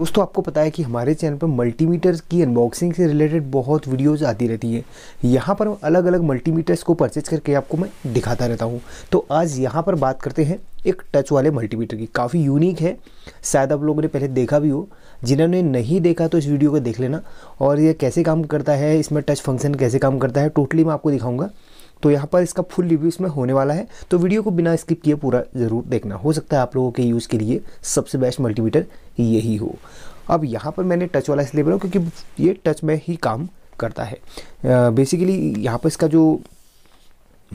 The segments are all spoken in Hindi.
दोस्तों आपको पता है कि हमारे चैनल पर मल्टीमीटर की अनबॉक्सिंग से रिलेटेड बहुत वीडियोस आती रहती है यहाँ पर अलग अलग मल्टीमीटर्स को परचेज करके आपको मैं दिखाता रहता हूँ तो आज यहाँ पर बात करते हैं एक टच वाले मल्टीमीटर की काफ़ी यूनिक है शायद आप लोगों ने पहले देखा भी हो जिन्होंने नहीं देखा तो इस वीडियो को देख लेना और यह कैसे काम करता है इसमें टच फंक्शन कैसे काम करता है टोटली मैं आपको दिखाऊँगा तो यहाँ पर इसका फुल रिव्यू इसमें होने वाला है तो वीडियो को बिना स्किप किए पूरा ज़रूर देखना हो सकता है आप लोगों के यूज़ के लिए सबसे बेस्ट मल्टीमीटर यही हो अब यहाँ पर मैंने टच वाला इसलिए बनाया क्योंकि ये टच में ही काम करता है बेसिकली यहाँ पर इसका जो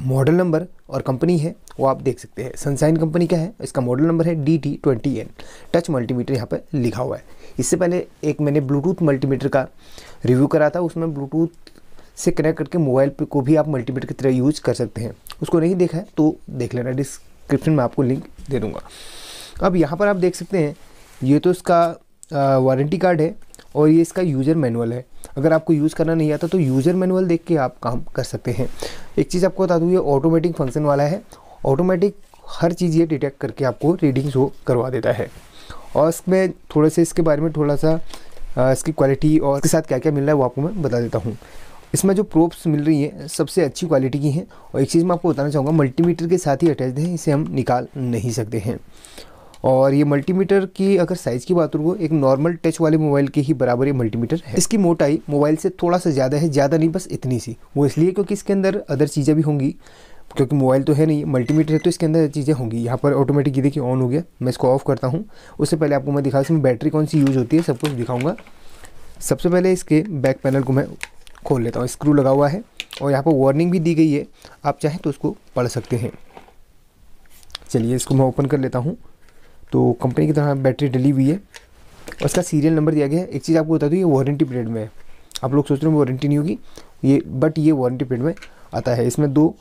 मॉडल नंबर और कंपनी है वो आप देख सकते हैं सनसाइन कंपनी का है इसका मॉडल नंबर है D T twenty N touch multimeter यहाँ पर लिखा हुआ है इससे पहले एक मैंने ब्लूटूथ मल्टीमीटर का रिव्यू करा था उसमें ब्लूटूथ से कनेक्ट करके मोबाइल पे को भी आप मल्टीमीटर की तरह यूज कर सकते हैं उसको नहीं देखा है तो देख लेना डिस्क्रिप्शन में आपको लिंक दे दूँगा अब यहाँ पर आप देख सकते हैं ये तो इसका वारंटी कार्ड है और ये इसका यूज़र मैनुअल है अगर आपको यूज़ करना नहीं आता तो यूज़र मैनुअल देख के आप काम कर सकते हैं एक चीज़ आपको बता दूँ ये ऑटोमेटिक फंक्शन वाला है ऑटोमेटिक हर चीज़ ये डिटेक्ट करके आपको रीडिंग शो करवा देता है और इसमें थोड़े से इसके बारे में थोड़ा सा इसकी क्वालिटी और इसके साथ क्या क्या मिल रहा है वो आपको मैं बता देता हूँ इसमें जो प्रोप्स मिल रही है सबसे अच्छी क्वालिटी की हैं और एक चीज़ मैं आपको बताना चाहूँगा मल्टीमीटर के साथ ही अटैच हैं इसे हम निकाल नहीं सकते हैं और ये मल्टीमीटर की अगर साइज़ की बात करूँ एक नॉर्मल टच वाले मोबाइल के ही बराबर ये मल्टीमीटर है इसकी मोटाई मोबाइल से थोड़ा सा ज़्यादा है ज़्यादा नहीं बस इतनी सी वो इसलिए क्योंकि इसके अंदर अदर चीज़ें भी होंगी क्योंकि मोबाइल तो है नहीं मल्टीमीटर है तो इसके अंदर चीज़ें होंगी यहाँ पर ऑटोमेटिक ये देखिए ऑन हो गया मैं इसको ऑफ करता हूँ उससे पहले आपको मैं दिखा इसमें बैटरी कौन सी यूज़ होती है सब कुछ दिखाऊँगा सबसे पहले इसके बैक पैनल को मैं खोल लेता हूँ स्क्रू लगा हुआ है और यहाँ पर वार्निंग भी दी गई है आप चाहें तो उसको पढ़ सकते हैं चलिए इसको मैं ओपन कर लेता हूँ तो कंपनी की तरह बैटरी डली हुई है और इसका सीरियल नंबर दिया गया है एक चीज़ आपको बता दूँ ये वारंटी पीरियड में है आप लोग सोच रहे हो वारंटी नहीं होगी ये बट ये वारंटी पीरियड में आता है इसमें दो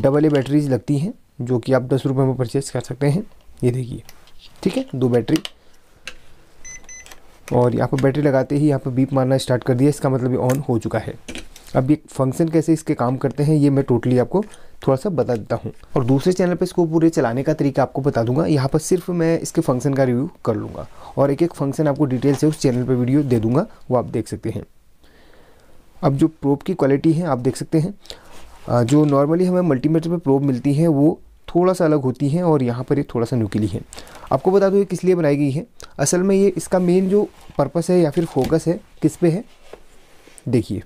डबल ए बैटरीज लगती हैं जो कि आप दस रुपये में परचेज कर सकते हैं ये देखिए ठीक है दो बैटरी और यहाँ पर बैटरी लगाते ही यहाँ पर बीप मारना स्टार्ट कर दिया इसका मतलब ये ऑन हो चुका है अब ये फंक्शन कैसे इसके काम करते हैं ये मैं टोटली आपको थोड़ा सा बता देता हूँ और दूसरे चैनल पर इसको पूरे चलाने का तरीका आपको बता दूंगा यहाँ पर सिर्फ मैं इसके फंक्शन का रिव्यू कर लूँगा और एक एक फंक्शन आपको डिटेल से उस चैनल पर वीडियो दे दूँगा वो आप देख सकते हैं अब जो प्रोब की क्वालिटी है आप देख सकते हैं जो नॉर्मली हमें मल्टीमीटर पर प्रोब मिलती है वो थोड़ा सा अलग होती है और यहाँ पर ये थोड़ा सा नुकीली है आपको बता दूँ ये किस लिए बनाई गई है असल में ये इसका मेन जो पर्पस है या फिर फोकस है किस पे है देखिए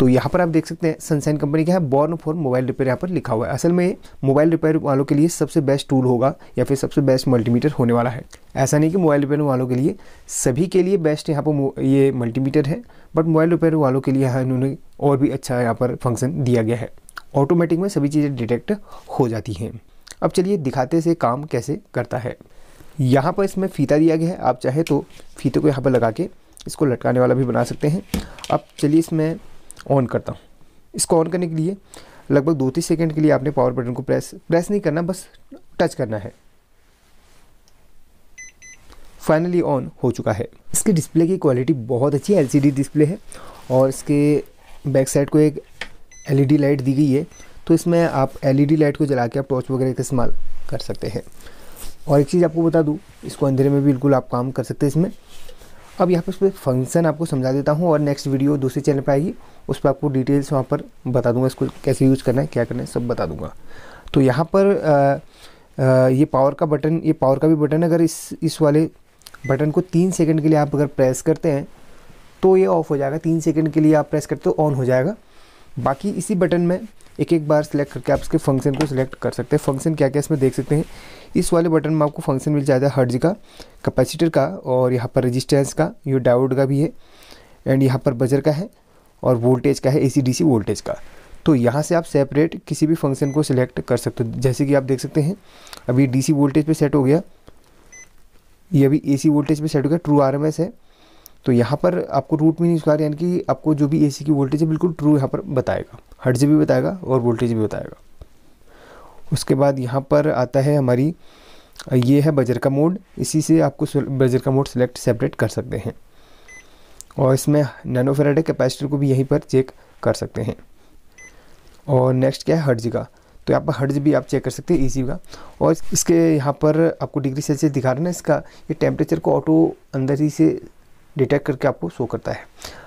तो यहाँ पर आप देख सकते हैं सनसाइन कंपनी का है बॉर्न फॉर मोबाइल रिपेयर यहाँ पर लिखा हुआ है असल में मोबाइल रिपेयर वालों के लिए सबसे बेस्ट टूल होगा या फिर सबसे बेस्ट मल्टीमीटर होने वाला है ऐसा नहीं कि मोबाइल रिपेयर वालों के लिए सभी के लिए बेस्ट यहाँ पर ये मल्टीमीटर है बट मोबाइल रिपेयर वालों के लिए यहाँ इन्होंने और भी अच्छा यहाँ पर फंक्शन दिया गया है ऑटोमेटिक में सभी चीज़ें डिटेक्ट हो जाती हैं अब चलिए दिखाते से काम कैसे करता है यहाँ पर इसमें फीता दिया गया है आप चाहे तो फीते को यहाँ पर लगा के इसको लटकाने वाला भी बना सकते हैं अब चलिए इसमें ऑन करता हूँ इसको ऑन करने के लिए लगभग दो तीस सेकेंड के लिए आपने पावर बटन को प्रेस प्रेस नहीं करना बस टच करना है फाइनली ऑन हो चुका है इसके डिस्प्ले की क्वालिटी बहुत अच्छी है एलसीडी डिस्प्ले है और इसके बैक साइड को एक एलईडी लाइट e दी गई है तो इसमें आप एलईडी लाइट e को जला के आप टॉर्च वगैरह का इस्तेमाल कर सकते हैं और एक चीज़ आपको बता दूँ इसको अंधेरे में बिल्कुल आप काम कर सकते हैं इसमें अब यहाँ पर उस पर फंक्शन आपको समझा देता हूँ और नेक्स्ट वीडियो दूसरे चैनल पर आएगी उस पर आपको डिटेल्स वहाँ पर बता दूंगा इसको कैसे यूज़ करना है क्या करना है सब बता दूंगा तो यहाँ पर आ, आ, ये पावर का बटन ये पावर का भी बटन अगर इस इस वाले बटन को तीन सेकंड के लिए आप अगर प्रेस करते हैं तो ये ऑफ़ हो जाएगा तीन सेकंड के लिए आप प्रेस करते हो ऑन हो जाएगा बाकी इसी बटन में एक एक बार सेलेक्ट करके आप इसके फंक्शन को सिलेक्ट कर सकते हैं फंक्शन क्या क्या इसमें देख सकते हैं इस वाले बटन में आपको फंक्शन मिल जाता है हर्ज का कैपेसिटर का और यहाँ पर रजिस्टेंस का ये डाउड का भी है एंड यहाँ पर बजर का है और वोल्टेज का है ए सी वोल्टेज का तो यहाँ से आप सेपरेट किसी भी फंक्शन को सिलेक्ट कर सकते हो जैसे कि आप देख सकते हैं अभी डीसी वोल्टेज पे सेट हो गया ये अभी एसी वोल्टेज पे सेट हो गया ट्रू आरएमएस है तो यहाँ पर आपको रूट मीन स्क्वायर यानी कि आपको जो भी ए की वोल्टेज है बिल्कुल ट्रू यहाँ पर बताएगा हर्ज भी बताएगा और वोल्टेज भी बताएगा उसके बाद यहाँ पर आता है हमारी ये है बजर का मोड इसी से आपको बजर का मोड सेलेक्ट सेपरेट कर सकते हैं और इसमें नैनोफेराडे कैपेसिटर को भी यहीं पर चेक कर सकते हैं और नेक्स्ट क्या है हर्ज का तो यहाँ पर हर्ज भी आप चेक कर सकते हैं ईसी का और इसके यहाँ पर आपको डिग्री सेल्सियस दिखा रहे हैं इसका ये टेम्परेचर को ऑटो अंदर ही से डिटेक्ट करके आपको शो करता है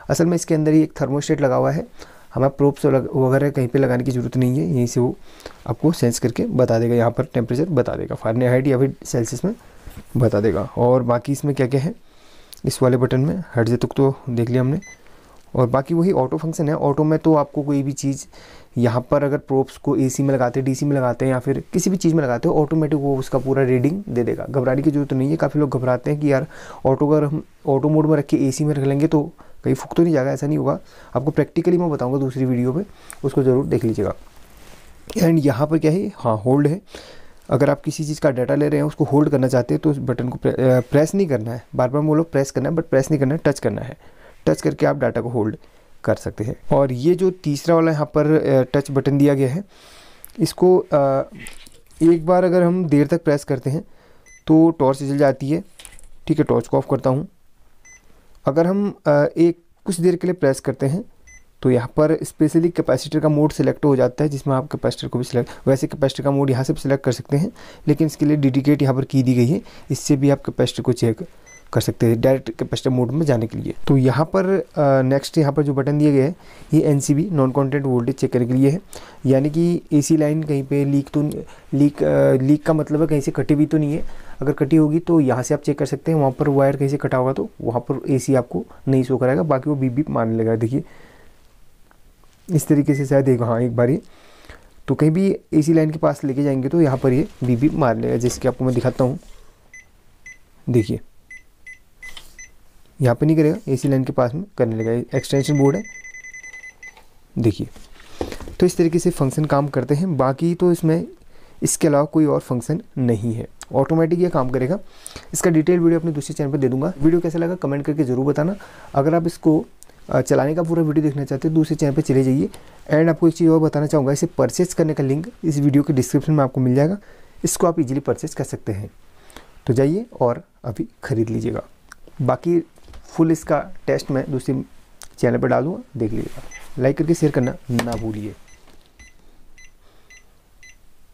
असल में इसके अंदर ही एक थर्मोस्टेट लगा हुआ है हमें प्रोप्स वगैरह कहीं पे लगाने की ज़रूरत नहीं है यहीं से वो आपको सेंस करके बता देगा यहाँ पर टेम्परेचर बता देगा फारने हाइट या फिर सेल्सियस में बता देगा और बाकी इसमें क्या क्या है इस वाले बटन में जे तक तो देख लिया हमने और बाकी वही ऑटो फंक्शन है ऑटो में तो आपको कोई भी चीज़ यहाँ पर अगर प्रोप्स को एसी में लगाते हैं डीसी में लगाते हैं या फिर किसी भी चीज़ में लगाते हो ऑटोमेटिक वो उसका पूरा रीडिंग दे देगा घबराने की जरूरत तो नहीं है काफ़ी लोग घबराते हैं कि यार ऑटो अगर हम ऑटो मोड में रख के ए में रख लेंगे तो कहीं फुक तो नहीं जाएगा ऐसा नहीं होगा आपको प्रैक्टिकली मैं बताऊँगा दूसरी वीडियो में उसको ज़रूर देख लीजिएगा एंड यहाँ पर क्या है हाँ होल्ड है अगर आप किसी चीज़ का डाटा ले रहे हैं उसको होल्ड करना चाहते हैं तो उस बटन को प्रेस नहीं करना है बार बार वो लोग प्रेस करना है बट प्रेस नहीं करना है टच करना है टच करके आप डाटा को होल्ड कर सकते हैं और ये जो तीसरा वाला यहाँ पर टच बटन दिया गया है इसको एक बार अगर हम देर तक प्रेस करते हैं तो टॉर्च जल जाती है ठीक है टॉर्च को ऑफ करता हूँ अगर हम एक कुछ देर के लिए प्रेस करते हैं तो यहाँ पर स्पेशली कैपेसिटर का मोड सिलेक्ट हो जाता है जिसमें आप कैपेसिटर को भी सिलेक्ट वैसे कैपेसिटर का मोड यहाँ से भी सिलेक्ट कर सकते हैं लेकिन इसके लिए डेडिकेट यहाँ पर की दी गई है इससे भी आप कैपेसिटर को चेक कर सकते हैं डायरेक्ट कैपेसिटर मोड में जाने के लिए तो यहाँ पर नेक्स्ट यहाँ पर जो बटन दिए गए हैं ये an non contact voltage check करने के लिए है यानी कि ए लाइन कहीं पर लीक तो लीक आ, लीक का मतलब है कहीं से कटी हुई तो नहीं है अगर कटी होगी तो यहाँ से आप चेक कर सकते हैं वहाँ पर वायर कहीं से कटा होगा तो वहाँ पर ए आपको नहीं शो कराएगा बाकी वो बीप बीप मारने लगा देखिए इस तरीके से शायद एक हाँ एक बार ये तो कहीं भी ए लाइन के पास लेके जाएंगे तो यहाँ पर ये बीप मारने लगा जैसे कि आपको मैं दिखाता हूँ देखिए यहाँ पे नहीं करेगा एसी लाइन के पास में करने लगेगा एक्सटेंशन बोर्ड है देखिए तो इस तरीके से फंक्शन काम करते हैं बाकी तो इसमें इसके अलावा कोई और फंक्शन नहीं है ऑटोमेटिक ये काम करेगा इसका डिटेल वीडियो अपने दूसरे चैनल पर दे दूंगा वीडियो कैसा लगा कमेंट करके ज़रूर बताना अगर आप इसको चलाने का पूरा वीडियो देखना चाहते हो दूसरे चैनल पर चले जाइए एंड आपको एक चीज़ और बताना चाहूँगा इसे परचेज करने का लिंक इस वीडियो के डिस्क्रिप्शन में आपको मिल जाएगा इसको आप इजीली परचेज कर सकते हैं तो जाइए और अभी ख़रीद लीजिएगा बाकी फुल इसका टेस्ट मैं दूसरी चैनल पर डालूँगा देख लीजिएगा लाइक करके शेयर करना ना भूलिए